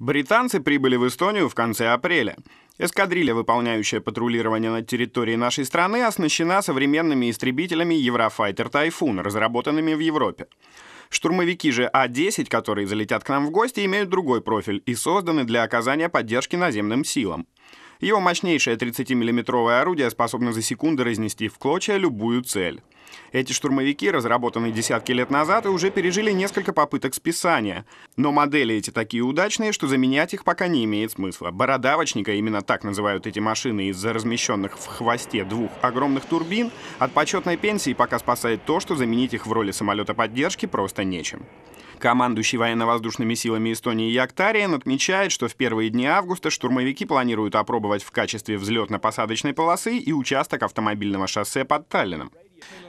Британцы прибыли в Эстонию в конце апреля. Эскадрилья, выполняющая патрулирование на территории нашей страны, оснащена современными истребителями Еврофайтер Тайфун, разработанными в Европе. Штурмовики же А-10, которые залетят к нам в гости, имеют другой профиль и созданы для оказания поддержки наземным силам. Его мощнейшее 30-миллиметровое орудие способно за секунды разнести в клочья любую цель. Эти штурмовики разработанные десятки лет назад и уже пережили несколько попыток списания. Но модели эти такие удачные, что заменять их пока не имеет смысла. Бородавочника, именно так называют эти машины из-за размещенных в хвосте двух огромных турбин, от почетной пенсии пока спасает то, что заменить их в роли самолета поддержки просто нечем. Командующий военно-воздушными силами Эстонии Яктариен отмечает, что в первые дни августа штурмовики планируют опробовать требовать в качестве взлетно-посадочной полосы и участок автомобильного шоссе под Таллином.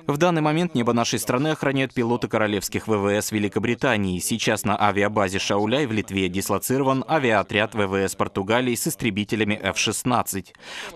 В данный момент небо нашей страны охраняют пилоты королевских ВВС Великобритании. Сейчас на авиабазе Шауляй в Литве дислоцирован авиаотряд ВВС Португалии с истребителями F-16.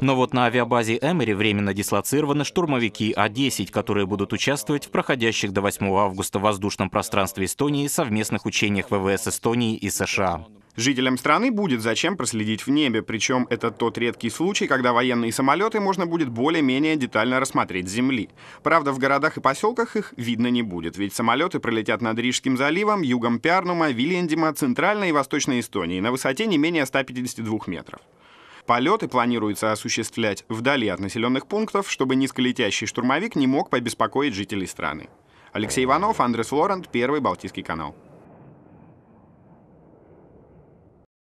Но вот на авиабазе Эмери временно дислоцированы штурмовики А-10, которые будут участвовать в проходящих до 8 августа в воздушном пространстве Эстонии совместных учениях ВВС Эстонии и США. Жителям страны будет зачем проследить в небе, причем это тот редкий случай, когда военные самолеты можно будет более-менее детально рассмотреть с земли. Правда, в городах и поселках их видно не будет, ведь самолеты пролетят над Рижским заливом, югом Пярнума, Вилендима, Центральной и Восточной Эстонии на высоте не менее 152 метров. Полеты планируется осуществлять вдали от населенных пунктов, чтобы низколетящий штурмовик не мог побеспокоить жителей страны. Алексей Иванов, Андрес Лорент, Первый Балтийский канал.